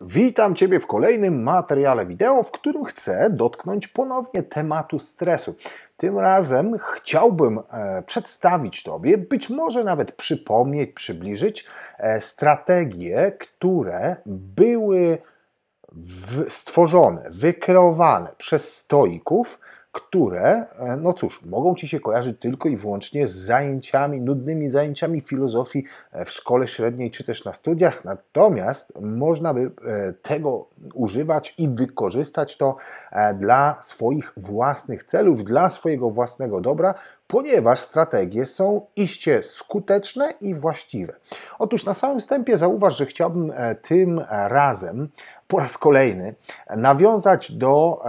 Witam Ciebie w kolejnym materiale wideo, w którym chcę dotknąć ponownie tematu stresu. Tym razem chciałbym e, przedstawić Tobie, być może nawet przypomnieć, przybliżyć e, strategie, które były stworzone, wykreowane przez stoików które, e, no cóż, mogą Ci się kojarzyć tylko i wyłącznie z zajęciami, nudnymi zajęciami filozofii e, w szkole średniej czy też na studiach, natomiast można by e, tego używać i wykorzystać to dla swoich własnych celów, dla swojego własnego dobra, ponieważ strategie są iście skuteczne i właściwe. Otóż na samym wstępie zauważ, że chciałbym tym razem po raz kolejny nawiązać do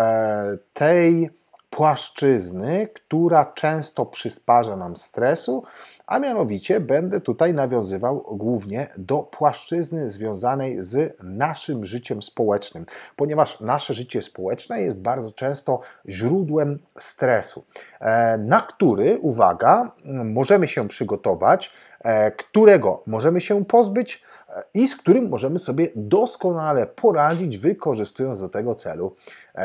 tej płaszczyzny, która często przysparza nam stresu, a mianowicie będę tutaj nawiązywał głównie do płaszczyzny związanej z naszym życiem społecznym, ponieważ nasze życie społeczne jest bardzo często źródłem stresu, e, na który, uwaga, możemy się przygotować, e, którego możemy się pozbyć e, i z którym możemy sobie doskonale poradzić, wykorzystując do tego celu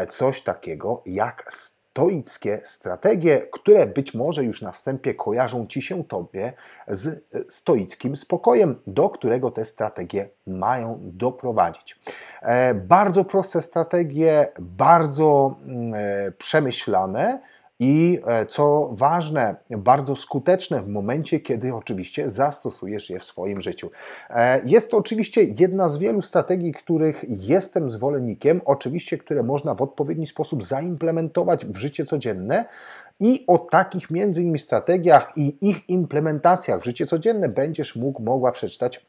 coś takiego jak stres stoickie strategie, które być może już na wstępie kojarzą ci się tobie z e, stoickim spokojem, do którego te strategie mają doprowadzić. E, bardzo proste strategie, bardzo mm, e, przemyślane, i e, co ważne, bardzo skuteczne w momencie, kiedy oczywiście zastosujesz je w swoim życiu. E, jest to oczywiście jedna z wielu strategii, których jestem zwolennikiem, oczywiście, które można w odpowiedni sposób zaimplementować w życie codzienne. I o takich między innymi strategiach i ich implementacjach w życie codzienne będziesz mógł, mogła przeczytać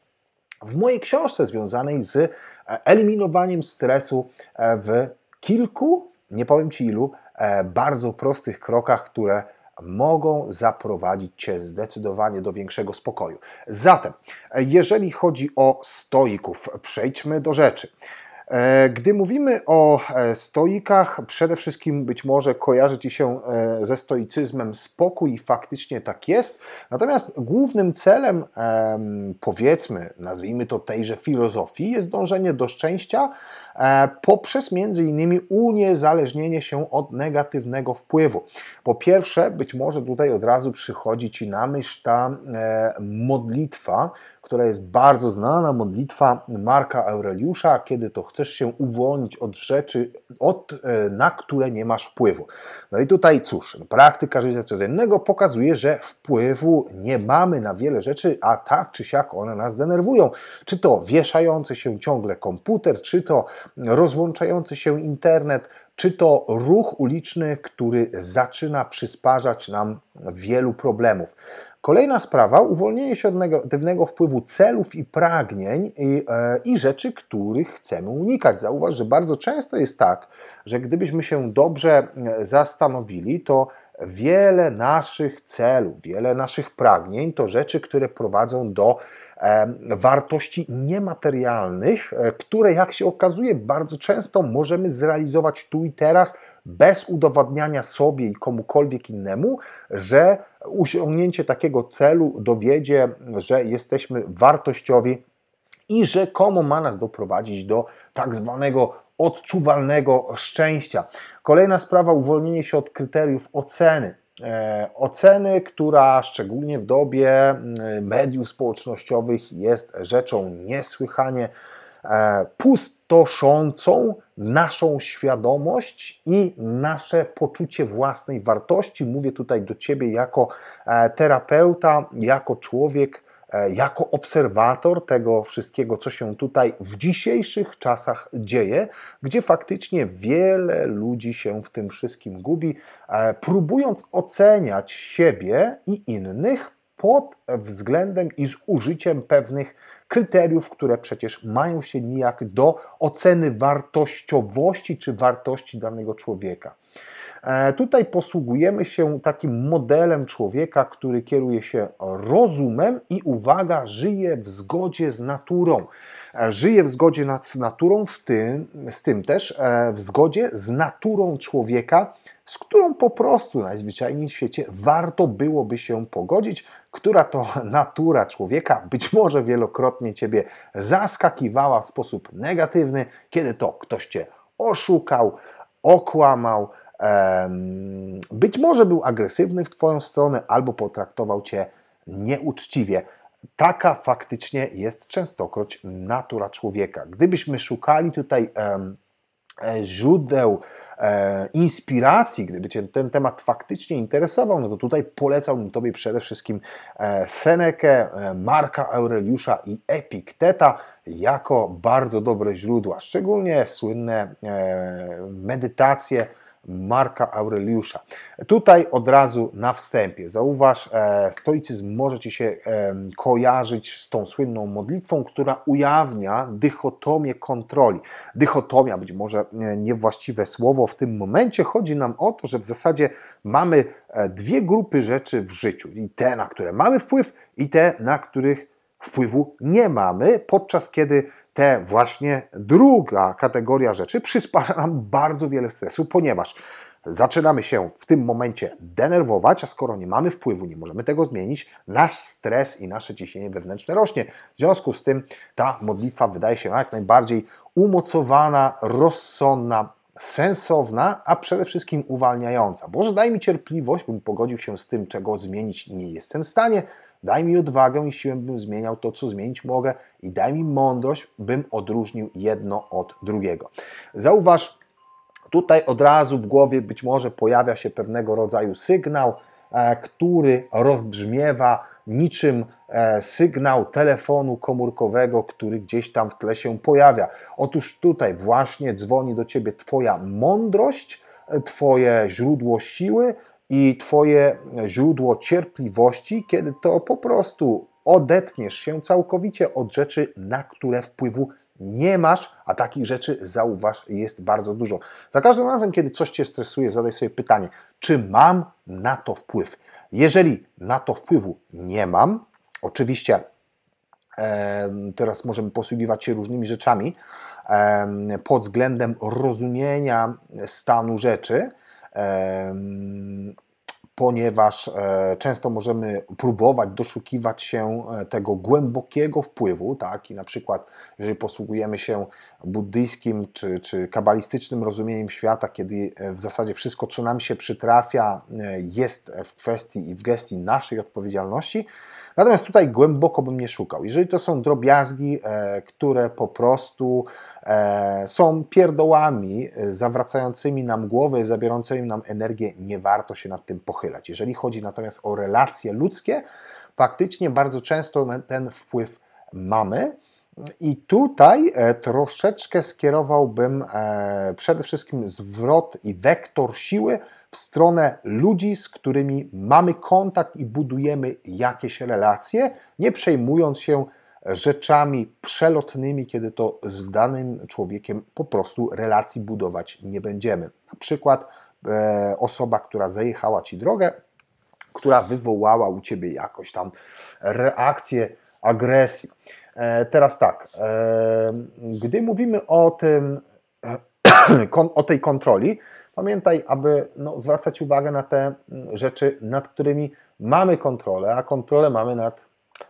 w mojej książce związanej z e, eliminowaniem stresu w kilku, nie powiem Ci ilu, E, bardzo prostych krokach, które mogą zaprowadzić Cię zdecydowanie do większego spokoju. Zatem, e, jeżeli chodzi o stoików, przejdźmy do rzeczy. E, gdy mówimy o e, stoikach, przede wszystkim być może kojarzy Ci się e, ze stoicyzmem spokój i faktycznie tak jest. Natomiast głównym celem, powiedzmy, nazwijmy to tejże filozofii, jest dążenie do szczęścia poprzez między innymi uniezależnienie się od negatywnego wpływu. Po pierwsze, być może tutaj od razu przychodzi Ci na myśl ta modlitwa, która jest bardzo znana, modlitwa Marka Aureliusza, kiedy to chcesz się uwolnić od rzeczy, od, e, na które nie masz wpływu. No i tutaj cóż, praktyka życia codziennego pokazuje, że wpływu nie mamy na wiele rzeczy, a tak czy siak one nas denerwują. Czy to wieszający się ciągle komputer, czy to rozłączający się internet, czy to ruch uliczny, który zaczyna przysparzać nam wielu problemów. Kolejna sprawa, uwolnienie się od negatywnego wpływu celów i pragnień i, e, i rzeczy, których chcemy unikać. Zauważ, że bardzo często jest tak, że gdybyśmy się dobrze e, zastanowili, to wiele naszych celów, wiele naszych pragnień to rzeczy, które prowadzą do e, wartości niematerialnych, które jak się okazuje bardzo często możemy zrealizować tu i teraz bez udowadniania sobie i komukolwiek innemu, że osiągnięcie takiego celu dowiedzie, że jesteśmy wartościowi i rzekomo ma nas doprowadzić do tak zwanego odczuwalnego szczęścia. Kolejna sprawa uwolnienie się od kryteriów oceny. E, oceny, która szczególnie w dobie mm, mediów społecznościowych jest rzeczą niesłychanie E, pustoszącą naszą świadomość i nasze poczucie własnej wartości. Mówię tutaj do Ciebie jako e, terapeuta, jako człowiek, e, jako obserwator tego wszystkiego, co się tutaj w dzisiejszych czasach dzieje, gdzie faktycznie wiele ludzi się w tym wszystkim gubi, próbując oceniać siebie i innych pod względem i z użyciem pewnych kryteriów, które przecież mają się nijak do oceny wartościowości czy wartości danego człowieka. E, tutaj posługujemy się takim modelem człowieka, który kieruje się rozumem i uwaga, żyje w zgodzie z naturą. E, żyje w zgodzie z naturą, w tym, z tym też e, w zgodzie z naturą człowieka, z którą po prostu najzwyczajniej w świecie warto byłoby się pogodzić, która to natura człowieka być może wielokrotnie Ciebie zaskakiwała w sposób negatywny, kiedy to ktoś Cię oszukał, okłamał, być może był agresywny w Twoją stronę albo potraktował Cię nieuczciwie. Taka faktycznie jest częstokroć natura człowieka. Gdybyśmy szukali tutaj E, źródeł e, inspiracji, gdyby Cię ten temat faktycznie interesował, no to tutaj polecałbym Tobie przede wszystkim e, Senekę, Marka Aureliusza i Epikteta jako bardzo dobre źródła, szczególnie słynne medytacje Marka Aureliusza. Tutaj od razu na wstępie, zauważ, e, stoicyzm może Ci się e, kojarzyć z tą słynną modlitwą, która ujawnia dychotomię kontroli. Dychotomia, być może e, niewłaściwe słowo w tym momencie, chodzi nam o to, że w zasadzie mamy dwie grupy rzeczy w życiu i te, na które mamy wpływ i te, na których wpływu nie mamy, podczas kiedy te właśnie druga kategoria rzeczy przysparza nam bardzo wiele stresu, ponieważ zaczynamy się w tym momencie denerwować, a skoro nie mamy wpływu, nie możemy tego zmienić, nasz stres i nasze ciśnienie wewnętrzne rośnie. W związku z tym ta modlitwa wydaje się jak najbardziej umocowana, rozsądna, sensowna, a przede wszystkim uwalniająca. Boże, daj mi cierpliwość, bym pogodził się z tym, czego zmienić nie jestem w stanie, Daj mi odwagę i siłę, bym zmieniał to, co zmienić mogę, i daj mi mądrość, bym odróżnił jedno od drugiego. Zauważ, tutaj od razu w głowie być może pojawia się pewnego rodzaju sygnał, e, który rozbrzmiewa niczym e, sygnał telefonu komórkowego, który gdzieś tam w tle się pojawia. Otóż tutaj właśnie dzwoni do ciebie Twoja mądrość, e, Twoje źródło siły, i Twoje źródło cierpliwości, kiedy to po prostu odetniesz się całkowicie od rzeczy, na które wpływu nie masz, a takich rzeczy zauważ jest bardzo dużo. Za każdym razem, kiedy coś Cię stresuje, zadaj sobie pytanie, czy mam na to wpływ? Jeżeli na to wpływu nie mam, oczywiście teraz możemy posługiwać się różnymi rzeczami pod względem rozumienia stanu rzeczy, ponieważ e, często możemy próbować doszukiwać się e, tego głębokiego wpływu, tak? I na przykład, jeżeli posługujemy się buddyjskim czy, czy kabalistycznym rozumieniem świata, kiedy e, w zasadzie wszystko, co nam się przytrafia, jest w kwestii i w gestii naszej odpowiedzialności, Natomiast tutaj głęboko bym nie szukał. Jeżeli to są drobiazgi, e, które po prostu e, są pierdołami e, zawracającymi nam głowę, zabierającymi nam energię, nie warto się nad tym pochylać. Jeżeli chodzi natomiast o relacje ludzkie, faktycznie bardzo często ten wpływ mamy. I tutaj troszeczkę skierowałbym przede wszystkim zwrot i wektor siły w stronę ludzi, z którymi mamy kontakt i budujemy jakieś relacje, nie przejmując się rzeczami przelotnymi, kiedy to z danym człowiekiem po prostu relacji budować nie będziemy. Na przykład e, osoba, która zajechała ci drogę, która wywołała u ciebie jakąś tam reakcję agresji. E, teraz tak, e, gdy mówimy o tym, e, o tej kontroli, Pamiętaj, aby no, zwracać uwagę na te mm, rzeczy, nad którymi mamy kontrolę, a kontrolę mamy nad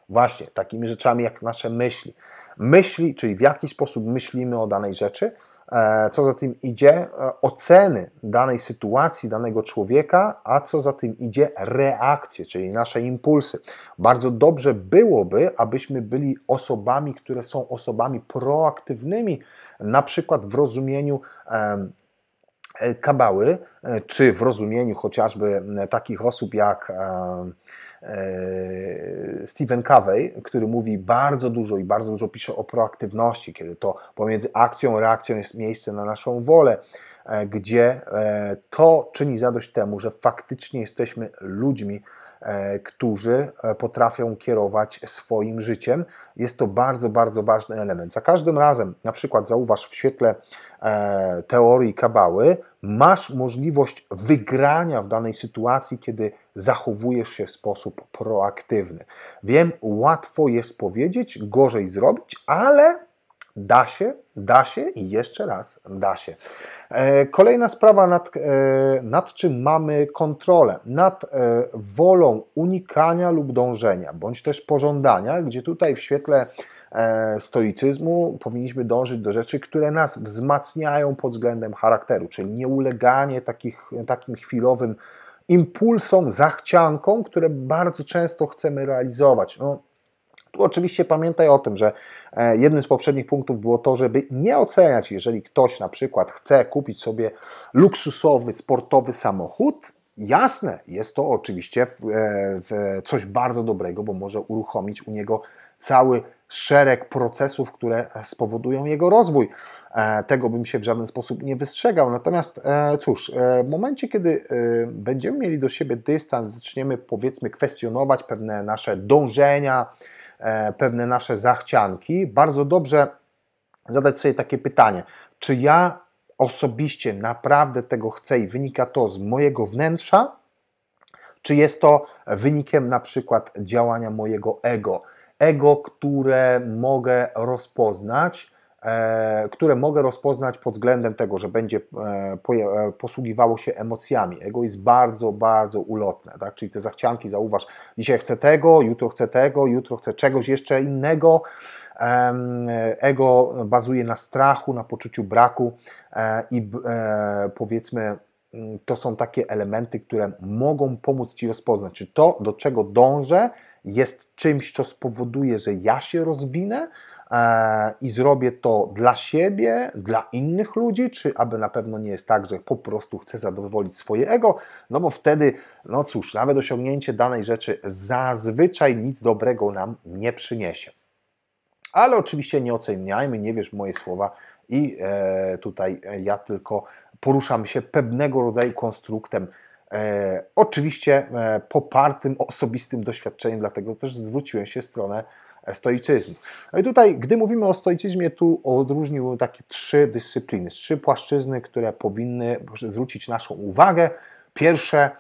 właśnie takimi rzeczami jak nasze myśli. Myśli, czyli w jaki sposób myślimy o danej rzeczy, e, co za tym idzie, e, oceny danej sytuacji, danego człowieka, a co za tym idzie, reakcje, czyli nasze impulsy. Bardzo dobrze byłoby, abyśmy byli osobami, które są osobami proaktywnymi, na przykład w rozumieniu E, kabały, e, czy w rozumieniu chociażby takich osób jak e, Stephen Covey, który mówi bardzo dużo i bardzo dużo pisze o proaktywności, kiedy to pomiędzy akcją a reakcją jest miejsce na naszą wolę, gdzie to czyni zadość temu, że faktycznie jesteśmy ludźmi, E, którzy e, potrafią kierować swoim życiem. Jest to bardzo, bardzo ważny element. Za każdym razem, na przykład zauważ w świetle e, teorii kabały, masz możliwość wygrania w danej sytuacji, kiedy zachowujesz się w sposób proaktywny. Wiem, łatwo jest powiedzieć, gorzej zrobić, ale Da się, da się i jeszcze raz da się. E, kolejna sprawa, nad, e, nad czym mamy kontrolę, nad e, wolą unikania lub dążenia, bądź też pożądania, gdzie tutaj w świetle stoicyzmu powinniśmy dążyć do rzeczy, które nas wzmacniają pod względem charakteru, czyli nieuleganie takich, takim chwilowym impulsom, zachciankom, które bardzo często chcemy realizować. No, tu oczywiście pamiętaj o tym, że e, jednym z poprzednich punktów było to, żeby nie oceniać, jeżeli ktoś na przykład chce kupić sobie luksusowy, sportowy samochód, Jasne, jest to oczywiście e, coś bardzo dobrego, bo może uruchomić u niego cały szereg procesów, które spowodują jego rozwój. E, tego bym się w żaden sposób nie wystrzegał. Natomiast cóż, w momencie, kiedy będziemy mieli do siebie dystans, zaczniemy powiedzmy kwestionować pewne nasze dążenia, E, pewne nasze zachcianki, bardzo dobrze zadać sobie takie pytanie, czy ja osobiście naprawdę tego chcę i wynika to z mojego wnętrza, czy jest to wynikiem na przykład działania mojego ego, ego, które mogę rozpoznać E, które mogę rozpoznać pod względem tego, że będzie e, e, posługiwało się emocjami. Ego jest bardzo, bardzo ulotne, tak? czyli te zachcianki, zauważ, dzisiaj chcę tego, jutro chcę tego, jutro chcę czegoś jeszcze innego. Ego bazuje na strachu, na poczuciu braku i powiedzmy, to są takie elementy, które mogą pomóc ci rozpoznać, czy to, do czego dążę, jest czymś, co spowoduje, że ja się rozwinę, E, i zrobię to dla siebie, dla innych ludzi, czy aby na pewno nie jest tak, że po prostu chcę zadowolić swoje ego, no bo wtedy, no cóż, nawet osiągnięcie danej rzeczy zazwyczaj nic dobrego nam nie przyniesie. Ale oczywiście nie oceniajmy, nie wiesz moje słowa i e, tutaj ja tylko poruszam się pewnego rodzaju konstruktem, e, oczywiście e, popartym osobistym doświadczeniem, dlatego też zwróciłem się w stronę stoicyzmu. No i tutaj, gdy mówimy o stoicyzmie, tu odróżniłbym takie trzy dyscypliny, trzy płaszczyzny, które powinny zwrócić naszą uwagę. Pierwsze,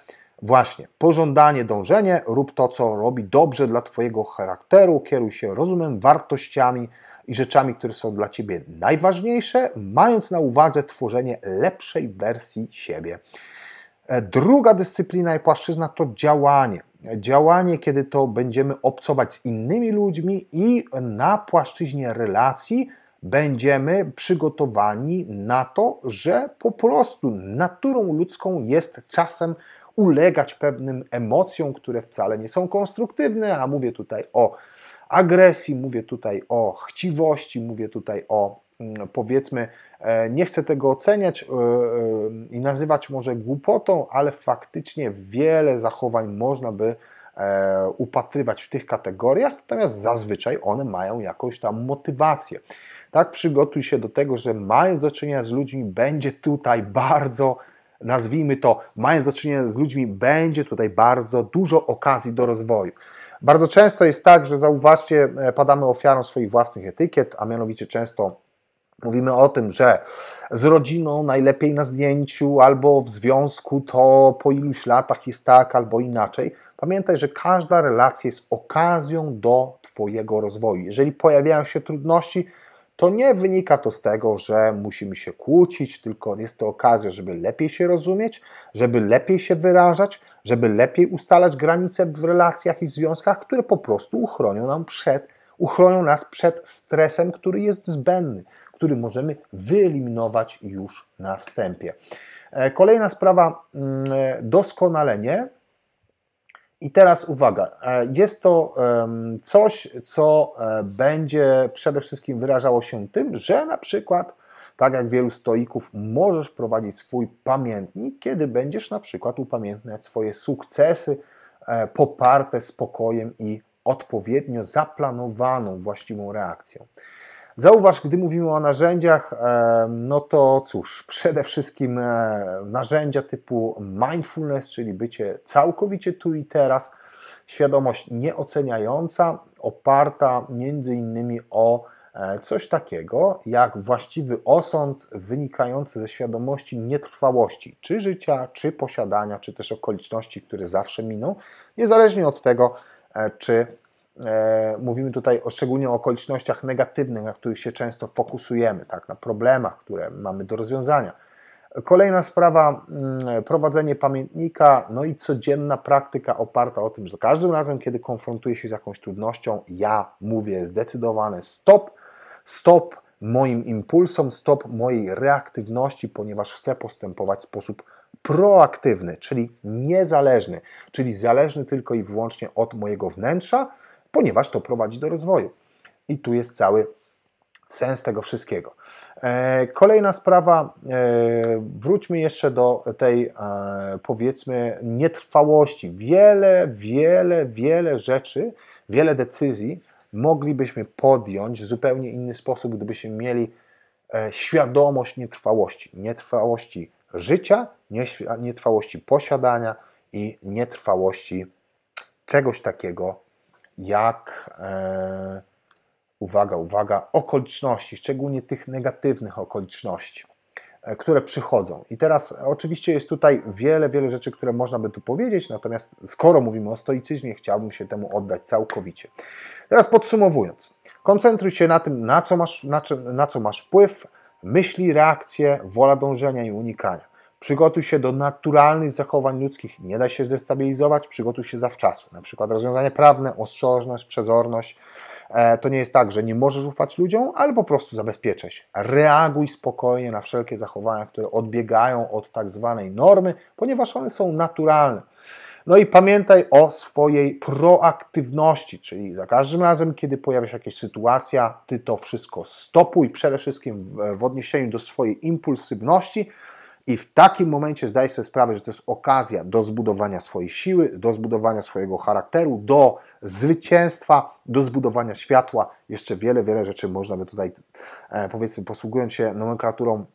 właśnie pożądanie, dążenie, rób to, co robi dobrze dla Twojego charakteru, kieruj się rozumem, wartościami i rzeczami, które są dla Ciebie najważniejsze, mając na uwadze tworzenie lepszej wersji siebie. E, druga dyscyplina i płaszczyzna to działanie działanie, kiedy to będziemy obcować z innymi ludźmi i na płaszczyźnie relacji będziemy przygotowani na to, że po prostu naturą ludzką jest czasem ulegać pewnym emocjom, które wcale nie są konstruktywne, a mówię tutaj o agresji, mówię tutaj o chciwości, mówię tutaj o mm, powiedzmy E, nie chcę tego oceniać e, e, i nazywać może głupotą, ale faktycznie wiele zachowań można by upatrywać w tych kategoriach, natomiast zazwyczaj one mają jakąś tam motywację. Tak, przygotuj się do tego, że mając do czynienia z ludźmi, będzie tutaj bardzo, nazwijmy to, mając do czynienia z ludźmi, będzie tutaj bardzo dużo okazji do rozwoju. Bardzo często jest tak, że zauważcie, padamy ofiarą swoich własnych etykiet, a mianowicie często Mówimy o tym, że z rodziną najlepiej na zdjęciu, albo w związku to po iluś latach jest tak, albo inaczej. Pamiętaj, że każda relacja jest okazją do Twojego rozwoju. Jeżeli pojawiają się trudności, to nie wynika to z tego, że musimy się kłócić, tylko jest to okazja, żeby lepiej się rozumieć, żeby lepiej się wyrażać, żeby lepiej ustalać granice w relacjach i związkach, które po prostu uchronią nam przed uchronią nas przed stresem, który jest zbędny, który możemy wyeliminować już na wstępie. E, kolejna sprawa, mm, e, doskonalenie. I teraz uwaga, e, jest to coś, co będzie przede wszystkim wyrażało się tym, że na przykład, tak jak wielu stoików, możesz prowadzić swój pamiętnik, kiedy będziesz na przykład upamiętniać swoje sukcesy poparte spokojem i odpowiednio zaplanowaną właściwą reakcją. Zauważ, gdy mówimy o narzędziach, e, no to cóż, przede wszystkim e, narzędzia typu mindfulness, czyli bycie całkowicie tu i teraz, świadomość nieoceniająca, oparta między innymi o e, coś takiego jak właściwy osąd wynikający ze świadomości nietrwałości, czy życia, czy posiadania, czy też okoliczności, które zawsze miną, niezależnie od tego, czy E, mówimy tutaj o, szczególnie o okolicznościach negatywnych, na których się często fokusujemy, tak, na problemach, które mamy do rozwiązania. Kolejna sprawa, mm, prowadzenie pamiętnika, no i codzienna praktyka oparta o tym, że za każdym razem, kiedy konfrontuję się z jakąś trudnością, ja mówię zdecydowane stop, stop moim impulsom, stop mojej reaktywności, ponieważ chcę postępować w sposób proaktywny, czyli niezależny, czyli zależny tylko i wyłącznie od mojego wnętrza, ponieważ to prowadzi do rozwoju. I tu jest cały sens tego wszystkiego. E, kolejna sprawa, e, wróćmy jeszcze do tej e, powiedzmy nietrwałości. Wiele, wiele, wiele rzeczy, wiele decyzji moglibyśmy podjąć w zupełnie inny sposób, gdybyśmy mieli świadomość nietrwałości. Nietrwałości życia, nietrwałości posiadania i nietrwałości czegoś takiego jak, e, uwaga, uwaga, okoliczności, szczególnie tych negatywnych okoliczności, e, które przychodzą. I teraz oczywiście jest tutaj wiele, wiele rzeczy, które można by tu powiedzieć, natomiast skoro mówimy o stoicyzmie, chciałbym się temu oddać całkowicie. Teraz podsumowując, koncentruj się na tym, na co masz, na, czym, na co masz wpływ, myśli, reakcje, wola dążenia i unikania. Przygotuj się do naturalnych zachowań ludzkich. Nie da się zdestabilizować, przygotuj się zawczasu. Na przykład rozwiązania prawne, ostrożność, przezorność. E, to nie jest tak, że nie możesz ufać ludziom, ale po prostu zabezpieczaj się. Reaguj spokojnie na wszelkie zachowania, które odbiegają od tak zwanej normy, ponieważ one są naturalne. No i pamiętaj o swojej proaktywności, czyli za każdym razem, kiedy pojawia się jakaś sytuacja, ty to wszystko stopuj, przede wszystkim w odniesieniu do swojej impulsywności, i w takim momencie zdaj sobie sprawę, że to jest okazja do zbudowania swojej siły, do zbudowania swojego charakteru, do zwycięstwa, do zbudowania światła. Jeszcze wiele, wiele rzeczy można by tutaj, e, powiedzmy, posługując się nomenklaturą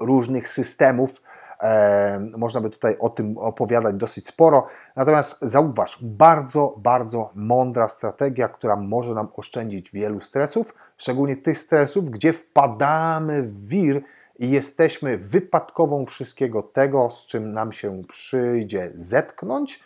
różnych systemów, e, można by tutaj o tym opowiadać dosyć sporo. Natomiast zauważ, bardzo, bardzo mądra strategia, która może nam oszczędzić wielu stresów, szczególnie tych stresów, gdzie wpadamy w wir i jesteśmy wypadkową wszystkiego tego, z czym nam się przyjdzie zetknąć.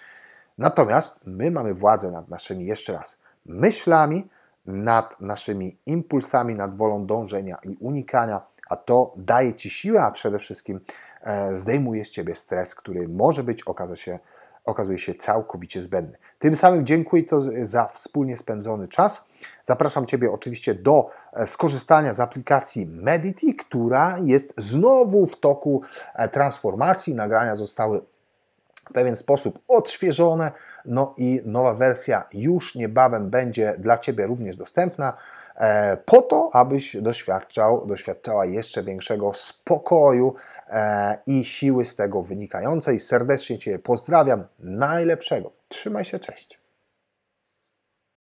Natomiast my mamy władzę nad naszymi, jeszcze raz, myślami, nad naszymi impulsami, nad wolą dążenia i unikania, a to daje ci siłę, a przede wszystkim e, zdejmuje z ciebie stres, który może być, okaże się, okazuje się całkowicie zbędny. Tym samym dziękuję to za wspólnie spędzony czas. Zapraszam Ciebie oczywiście do e, skorzystania z aplikacji Medity, która jest znowu w toku e, transformacji. Nagrania zostały w pewien sposób odświeżone, no i nowa wersja już niebawem będzie dla Ciebie również dostępna e, po to, abyś doświadczał, doświadczała jeszcze większego spokoju, E, i siły z tego wynikającej. Serdecznie Cię pozdrawiam. Najlepszego. Trzymaj się, cześć.